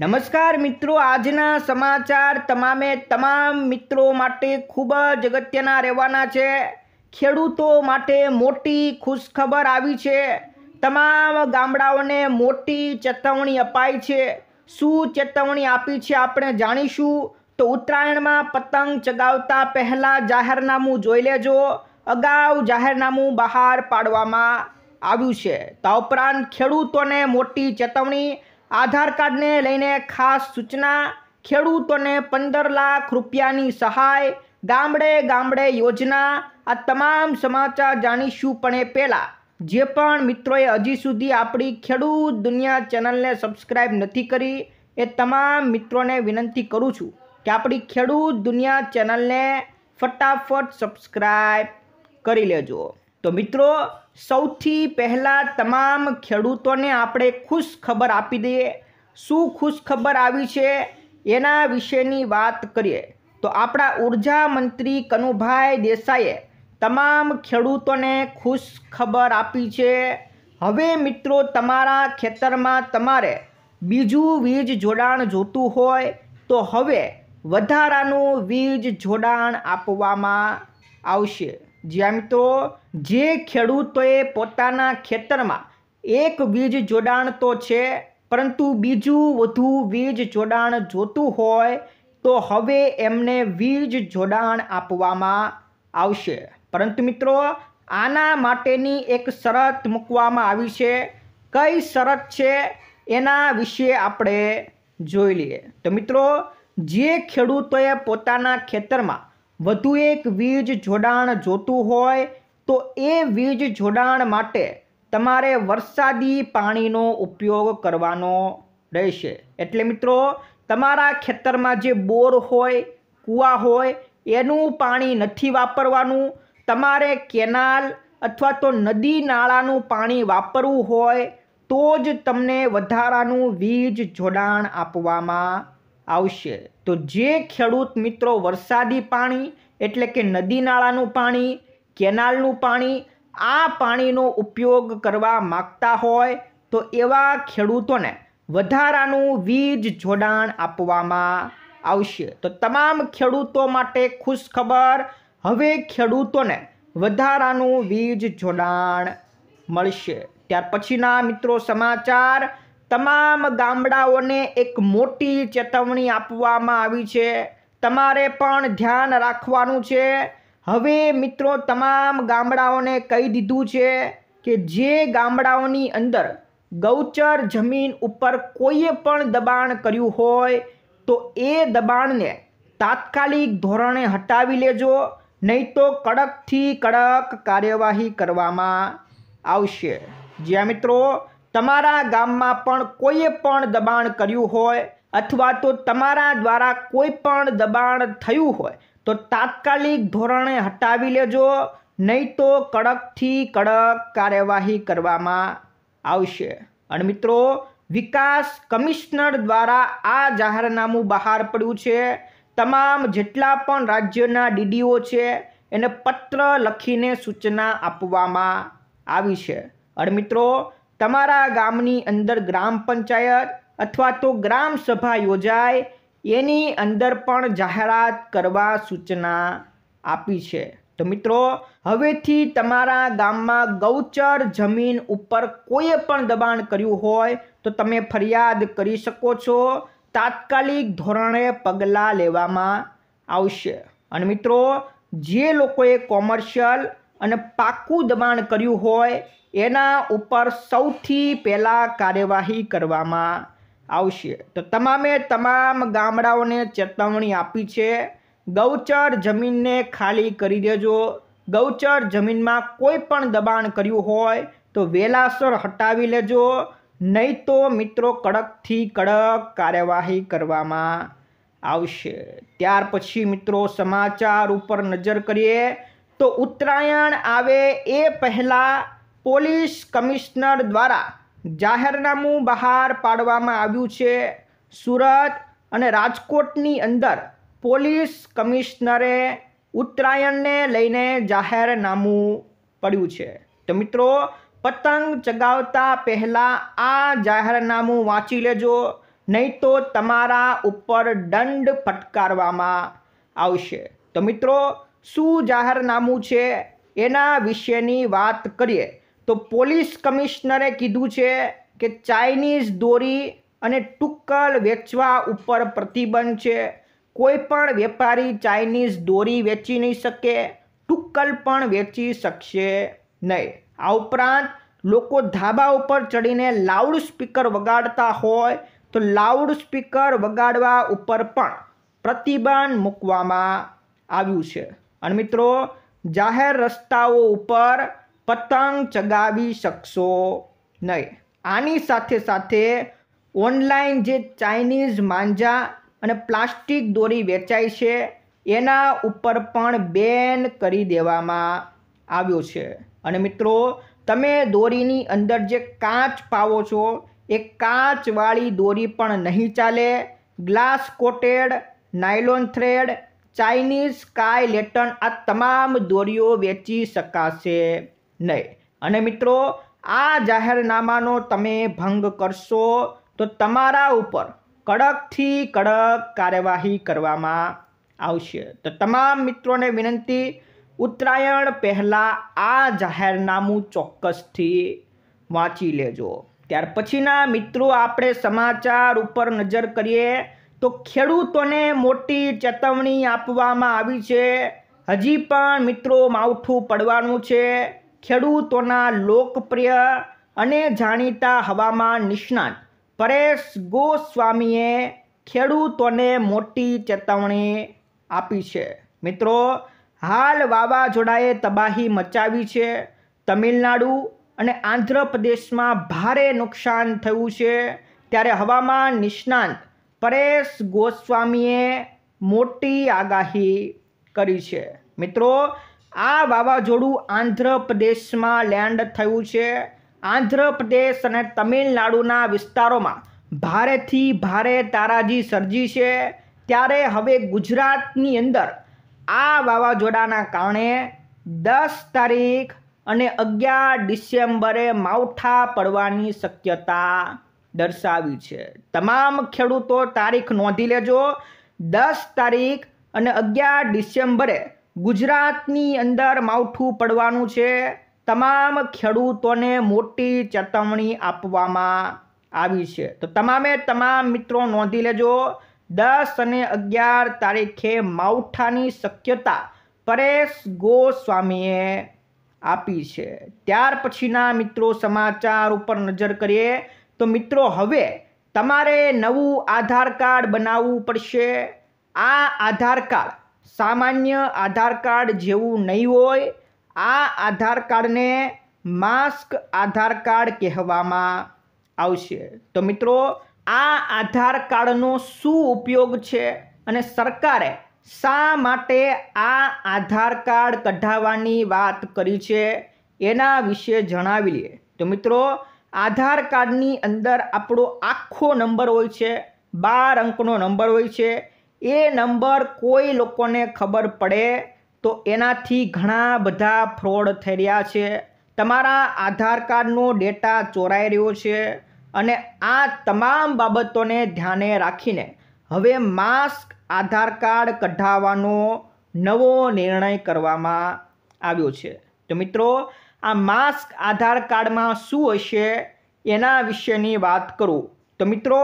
નમસ્કાર મિત્રો આજના સમાચાર તમામે તમામ મિત્રો માટે ખૂબ જ અગત્યના રહેવાના છે ખેડૂતો માટે મોટી ખુશખબર આવી છે તમામ ગામડાઓને મોટી ચેતવણી અપાઈ છે શું ચેતવણી આપી છે આપણે જાણીશું તો ઉત્તરાયણમાં પતંગ ચગાવતા પહેલાં જાહેરનામું જોઈ લેજો અગાઉ જાહેરનામું બહાર પાડવામાં આવ્યું છે તો ઉપરાંત ખેડૂતોને મોટી ચેતવણી આધાર કાર્ડને લઈને ખાસ સૂચના ખેડૂતોને પંદર લાખ રૂપિયાની સહાય ગામડે ગામડે યોજના આ તમામ સમાચાર જાણીશું પણ એ પહેલાં જે પણ મિત્રોએ હજી સુધી આપણી ખેડૂત દુનિયા ચેનલને સબસ્ક્રાઈબ નથી કરી એ તમામ મિત્રોને વિનંતી કરું છું કે આપણી ખેડૂત દુનિયા ચેનલને ફટાફટ સબસ્ક્રાઈબ કરી લેજો તો મિત્રો સૌથી પહેલાં તમામ ખેડૂતોને આપણે ખુશ ખબર આપી દઈએ શું ખુશ ખબર આવી છે એના વિશેની વાત કરીએ તો આપણા ઉર્જા મંત્રી કનુભાઈ દેસાઈએ તમામ ખેડૂતોને ખુશ ખબર આપી છે હવે મિત્રો તમારા ખેતરમાં તમારે બીજું વીજ જોડાણ જોતું હોય તો હવે વધારાનું વીજ જોડાણ આપવામાં આવશે જ્યાં મિત્રો જે ખેડૂતોએ પોતાના ખેતરમાં એક વીજ જોડાણ તો છે પરંતુ બીજું વધુ વીજ જોડાણ જોતું હોય તો હવે એમને વીજ જોડાણ આપવામાં આવશે પરંતુ મિત્રો આના માટેની એક શરત મૂકવામાં આવી છે કઈ શરત છે એના વિશે આપણે જોઈ લઈએ તો મિત્રો જે ખેડૂતોએ પોતાના ખેતરમાં વધુ એક વીજ જોડાણ જોતું હોય તો એ વીજ જોડાણ માટે તમારે વરસાદી પાણીનો ઉપયોગ કરવાનો રહેશે એટલે મિત્રો તમારા ખેતરમાં જે બોર હોય કૂવા હોય એનું પાણી નથી વાપરવાનું તમારે કેનાલ અથવા તો નદી નાળાનું પાણી વાપરવું હોય તો જ તમને વધારાનું વીજ જોડાણ આપવામાં આવશે તો જે ખેડૂત મિત્રો વરસાદી પાણી એટલે કે નદી નાળાનું પાણી કેનાલનું પાણી આ પાણીનો ઉપયોગ કરવા માગતા હોય તો એવા ખેડૂતોને વધારાનું વીજ જોડાણ આપવામાં આવશે તો તમામ ખેડૂતો માટે ખુશ ખબર હવે ખેડૂતોને વધારાનું વીજ જોડાણ મળશે ત્યાર પછીના મિત્રો સમાચાર તમામ ગામડાઓને એક મોટી ચેતવણી આપવામાં આવી છે તમારે પણ ધ્યાન રાખવાનું છે હવે મિત્રો તમામ ગામડાઓને કહી દીધું છે કે જે ગામડાઓની અંદર ગૌચર જમીન ઉપર કોઈએ પણ દબાણ કર્યું હોય તો એ દબાણને તાત્કાલિક ધોરણે હટાવી લેજો નહીં તો કડકથી કડક કાર્યવાહી કરવામાં આવશે જ્યાં મિત્રો તમારા ગામમાં પણ કોઈએ પણ દબાણ કર્યું હોય અથવા તો તમારા દ્વારા કોઈ પણ દબાણ થયું હોય તો તાત્કાલિક ધોરણે હટાવી લેજો નહીં તો કડકથી કડક કાર્યવાહી કરવામાં આવશે અને મિત્રો વિકાસ કમિશનર દ્વારા આ જાહેરનામું બહાર પડ્યું છે તમામ જેટલા પણ રાજ્યના ડીડીઓ છે એને પત્ર લખીને સૂચના આપવામાં આવી છે અને મિત્રો તમારા ગામની અંદર ગ્રામ પંચાયત અથવા તો ગ્રામ સભા યોજાય એની અંદર પણ જાહેરાત કરવા સૂચના આપી છે તો મિત્રો હવેથી તમારા ગામમાં ગૌચર જમીન ઉપર કોઈએ પણ દબાણ કર્યું હોય તો તમે ફરિયાદ કરી શકો છો તાત્કાલિક ધોરણે પગલાં લેવામાં આવશે અને મિત્રો જે લોકોએ કોમર્શિયલ અને પાક્કું દબાણ કર્યું હોય એના ઉપર સૌથી પહેલાં કાર્યવાહી કરવામાં આવશે તો તમામે તમામ ગામડાઓને ચેતવણી આપી છે ગૌચર જમીનને ખાલી કરી દેજો ગૌચર જમીનમાં કોઈ પણ દબાણ કર્યું હોય તો વેલાસર હટાવી લેજો નહીં તો મિત્રો કડકથી કડક કાર્યવાહી કરવામાં આવશે ત્યાર પછી મિત્રો સમાચાર ઉપર નજર કરીએ તો ઉત્તરાયણ આવે એ પહેલાં પોલીસ કમિશનર દ્વારા જાહેરનામું બહાર પાડવામાં આવ્યું છે સુરત અને રાજકોટની અંદર પોલીસ કમિશનરે ઉત્તરાયણને લઈને જાહેરનામું પડ્યું છે તો મિત્રો પતંગ ચગાવતા પહેલાં આ જાહેરનામું વાંચી લેજો નહીં તો તમારા ઉપર દંડ ફટકારવામાં આવશે તો મિત્રો શું જાહેરનામું છે એના વિશેની વાત કરીએ તો પોલીસ કમિશનરે કીધું છે કે ચાઇનીઝ દોરી અને ટુક્કલ વેચવા ઉપર પ્રતિબંધ છે કોઈ પણ વેપારી ચાઇનીઝ દોરી વેચી નહીં શકે ટુક્કલ પણ વેચી શકશે નહીં આ ઉપરાંત લોકો ધાબા ઉપર ચડીને લાઉડ સ્પીકર વગાડતા હોય તો લાઉડ સ્પીકર વગાડવા ઉપર પણ પ્રતિબંધ મૂકવામાં આવ્યું છે અને મિત્રો જાહેર રસ્તાઓ ઉપર પતંગ ચગાવી શકશો નહીં આની સાથે સાથે ઓનલાઈન જે ચાઇનીઝ માંજા અને પ્લાસ્ટિક દોરી વેચાય છે એના ઉપર પણ બેન કરી દેવામાં આવ્યો છે અને મિત્રો તમે દોરીની અંદર જે કાચ પાવો છો એ કાચવાળી દોરી પણ નહીં ચાલે glass coated nylon thread Chinese sky લેટન આ તમામ દોરીઓ વેચી શકાશે નહીં અને મિત્રો આ જાહેરનામાનો તમે ભંગ કરશો તો તમારા ઉપર કડકથી કડક કાર્યવાહી કરવામાં આવશે તો તમામ મિત્રોને વિનંતી ઉત્તરાયણ પહેલાં આ જાહેરનામું ચોક્કસથી વાંચી લેજો ત્યાર પછીના મિત્રો આપણે સમાચાર ઉપર નજર કરીએ તો ખેડૂતોને મોટી ચેતવણી આપવામાં આવી છે હજી પણ મિત્રો માવઠું પડવાનું છે ખેડૂતોના લોકપ્રિય અને જાણીતા હવામાન નિષ્ણાત પરેશ ગોસ્વામીએ ખેડૂતોને મોટી ચેતવણી આપી છે મિત્રો હાલ વાવાઝોડાએ તબાહી મચાવી છે તમિલનાડુ અને આંધ્રપ્રદેશમાં ભારે નુકસાન થયું છે ત્યારે હવામાન નિષ્ણાંત પરેશ ગોસ્વામીએ મોટી આગાહી કરી છે મિત્રો આ વાવાઝોડું આંધ્રપ્રદેશમાં લેન્ડ થયું છે આંધ્રપ્રદેશ અને તમિલનાડુના વિસ્તારોમાં ભારેથી ભારે તારાજી સર્જી છે ત્યારે હવે ગુજરાતની અંદર આ વાવાઝોડાના કારણે દસ તારીખ અને અગિયાર ડિસેમ્બરે માવઠા પડવાની શક્યતા દર્શાવી છે તમામ ખેડૂતો તારીખ નોંધી લેજો દસ તારીખ અને અગિયાર ડિસેમ્બરે ગુજરાતની અંદર માવઠું પડવાનું છે તમામ ખેડૂતોને મોટી ચેતવણી આપવામાં આવી છે તો તમામે તમામ મિત્રો નોંધી લેજો દસ અને અગિયાર તારીખે માવઠાની શક્યતા પરેશ ગોસ્વામીએ આપી છે ત્યાર પછીના મિત્રો સમાચાર ઉપર નજર કરીએ તો મિત્રો હવે તમારે નવું આધાર કાર્ડ બનાવવું પડશે આ આધાર કાર્ડ સામાન્ય આધાર કાર્ડ જેવું નહીં હોય આ આધાર કાર્ડને માસ્ક આધાર કાર્ડ કહેવામાં આવશે તો મિત્રો આ આધાર કાર્ડનો શું ઉપયોગ છે અને સરકારે શા માટે આ આધાર કાર્ડ કઢાવવાની વાત કરી છે એના વિશે જણાવી લઈએ તો મિત્રો આધાર કાર્ડની અંદર આપણો આખો નંબર હોય છે બાર અંકનો નંબર હોય છે એ નંબર કોઈ લોકોને ખબર પડે તો એનાથી ઘણા બધા ફ્રોડ થઈ રહ્યા છે તમારા આધાર કાર્ડનો ડેટા ચોરાઈ રહ્યો છે અને આ તમામ બાબતોને ધ્યાને રાખીને હવે માસ્ક આધાર કાર્ડ કઢાવવાનો નવો નિર્ણય કરવામાં આવ્યો છે તો મિત્રો આ માસ્ક આધાર કાર્ડમાં શું હશે એના વિશેની વાત કરું તો મિત્રો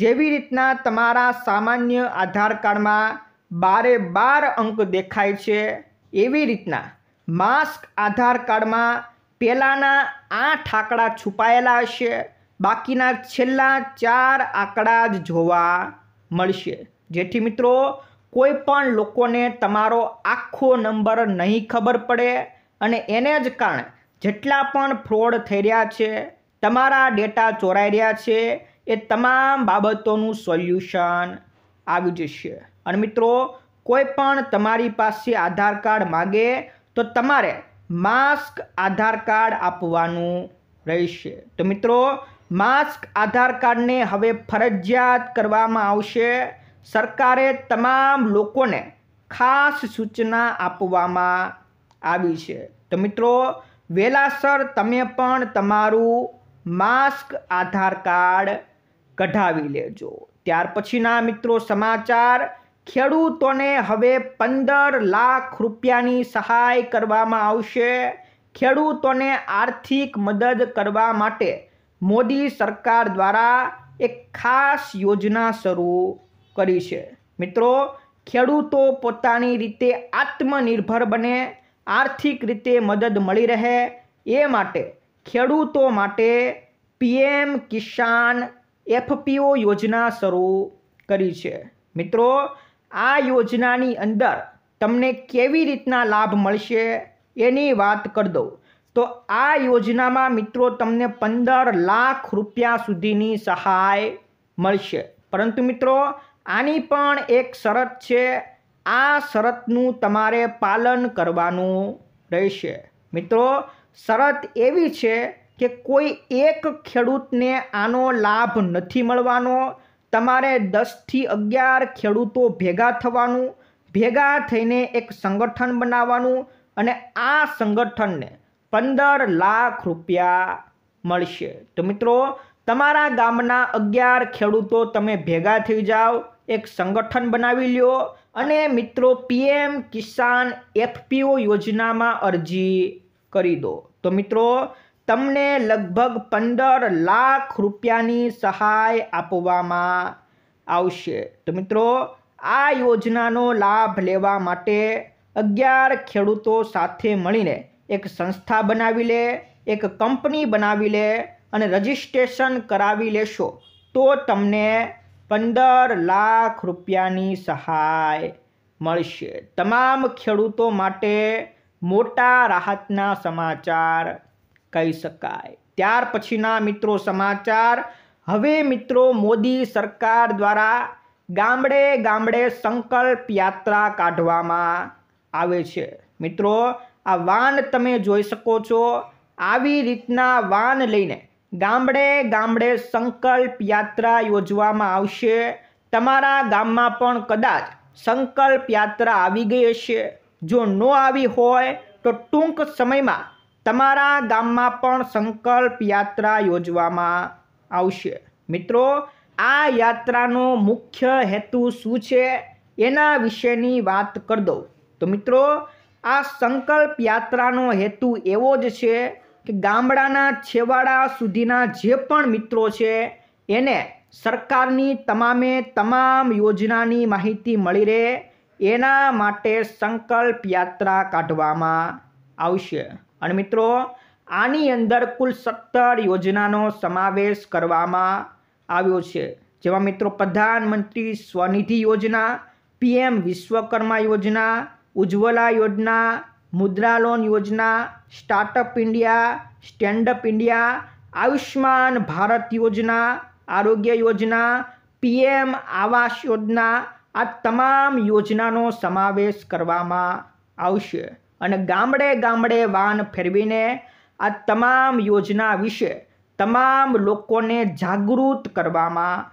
જેવી રીતના તમારા સામાન્ય આધાર કાર્ડમાં બારે બાર અંક દેખાય છે એવી રીતના માસ્ક આધાર કાર્ડમાં પહેલાંના આઠ આંકડા છુપાયેલા હશે બાકીના છેલ્લા ચાર આંકડા જ જોવા મળશે જેથી મિત્રો કોઈ પણ લોકોને તમારો આખો નંબર નહીં ખબર પડે અને એને જ કારણે જેટલા પણ ફ્રોડ થઈ રહ્યા છે તમારા ડેટા ચોરાઈ રહ્યા છે એ તમામ બાબતોનું સોલ્યુશન આવી જશે અને મિત્રો કોઈ પણ તમારી પાસે આધાર કાર્ડ માગે તો તમારે માસ્ક આધાર કાર્ડ આપવાનું રહેશે તો મિત્રો માસ્ક આધાર કાર્ડને હવે ફરજિયાત કરવામાં આવશે સરકારે તમામ લોકોને ખાસ સૂચના આપવામાં આવી છે તો મિત્રો વેલાસર તમે પણ તમારું માસ્ક આધાર કાર્ડ કઢાવી લેજો ત્યાર પછીના મિત્રો સમાચાર ખેડૂતોને હવે પંદર લાખ રૂપિયાની સહાય કરવામાં આવશે ખેડૂતોને આર્થિક મદદ કરવા માટે મોદી સરકાર દ્વારા એક ખાસ યોજના શરૂ કરી છે મિત્રો ખેડૂતો પોતાની રીતે આત્મનિર્ભર બને આર્થિક રીતે મદદ મળી રહે એ માટે ખેડૂતો માટે પીએમ કિસાન એફપીઓ યોજના શરૂ કરી છે મિત્રો આ યોજનાની અંદર તમને કેવી રીતના લાભ મળશે એની વાત કરી દઉં તો આ યોજનામાં મિત્રો તમને પંદર લાખ રૂપિયા સુધીની સહાય મળશે પરંતુ મિત્રો આની પણ એક શરત છે આ શરતનું તમારે પાલન કરવાનું રહેશે મિત્રો શરત એવી છે કે કોઈ એક ખેડૂતને આનો લાભ નથી મળવાનો તમારે દસથી અગિયાર ખેડૂતો ભેગા થવાનું ભેગા થઈને એક સંગઠન બનાવવાનું અને આ સંગઠનને પંદર લાખ રૂપિયા મળશે તો મિત્રો તમારા ગામના અગિયાર ખેડૂતો તમે ભેગા થઈ જાઓ એક સંગઠન બનાવી લ્યો અને મિત્રો પીએમ કિસાન એફપીઓ યોજનામાં અરજી કરી દો તો મિત્રો તમને લગભગ પંદર લાખ રૂપિયાની સહાય આપવામાં આવશે તો મિત્રો આ યોજનાનો લાભ લેવા માટે અગિયાર ખેડૂતો સાથે મળીને એક સંસ્થા બનાવી લે એક કંપની બનાવી લે અને રજિસ્ટ્રેશન કરાવી લેશો તો તમને પંદર લાખ રૂપિયાની સહાય મળશે તમામ ખેડૂતો માટે મોટા રાહતના સમાચાર કહી શકાય ત્યાર પછીના મિત્રો સમાચાર હવે મિત્રો મોદી સરકાર દ્વારા ગામડે ગામડે સંકલ્પ યાત્રા કાઢવામાં આવે છે મિત્રો આ વાન તમે જોઈ શકો છો આવી રીતના વાન લઈને ગામડે ગામડે સંકલ્પ યાત્રા યોજવામાં આવશે તમારા ગામમાં પણ કદાચ સંકલ્પ યાત્રા આવી ગઈ હશે જો ન આવી હોય તો ટૂંક સમયમાં તમારા ગામમાં પણ સંકલ્પ યાત્રા યોજવામાં આવશે મિત્રો આ યાત્રાનો મુખ્ય હેતુ શું છે એના વિશેની વાત કરી દઉં તો મિત્રો આ સંકલ્પ યાત્રાનો હેતુ એવો જ છે કે ગામડાના છેવાડા સુધીના જે પણ મિત્રો છે એને સરકારની તમામે તમામ યોજનાની માહિતી મળી રહે એના માટે સંકલ્પ યાત્રા કાઢવામાં આવશે અને મિત્રો આની અંદર કુલ સત્તર યોજનાનો સમાવેશ કરવામાં આવ્યો છે જેમાં મિત્રો પ્રધાનમંત્રી સ્વનિધિ યોજના પીએમ વિશ્વકર્મા યોજના ઉજ્જવલા યોજના મુદ્રા લોન યોજના startup India standup India Ayushman Bharat યોજના આરોગ્ય યોજના પીએમ આવાસ યોજના આ તમામ યોજનાનો સમાવેશ કરવામાં આવશે અને ગામડે ગામડે વાન ફેરવીને આ તમામ યોજના વિશે તમામ લોકોને જાગૃત કરવામાં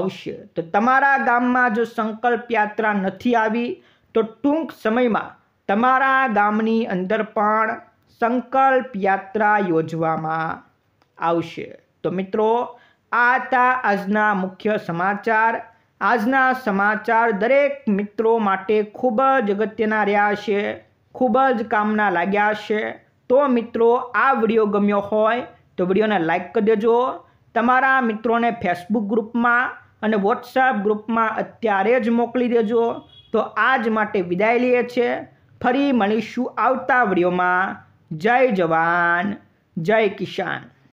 આવશે તો તમારા ગામમાં જો સંકલ્પ યાત્રા નથી આવી તો ટૂંક સમયમાં તમારા ગામની અંદર પણ સંકલ્પ યાત્રા યોજવામાં આવશે તો મિત્રો આ હતા આજના મુખ્ય સમાચાર આજના સમાચાર દરેક મિત્રો માટે ખૂબ જ અગત્યના રહ્યા છે ખૂબ જ કામના લાગ્યા છે તો મિત્રો આ વિડીયો ગમ્યો હોય તો વિડીયોને લાઇક કરી દેજો તમારા મિત્રોને ફેસબુક ગ્રુપમાં અને વોટ્સએપ ગ્રુપમાં અત્યારે જ મોકલી દેજો તો આજ માટે વિદાય લઈએ છીએ ફરી મળીશું આવતા વિડીયોમાં જય જવાન જય કિસાન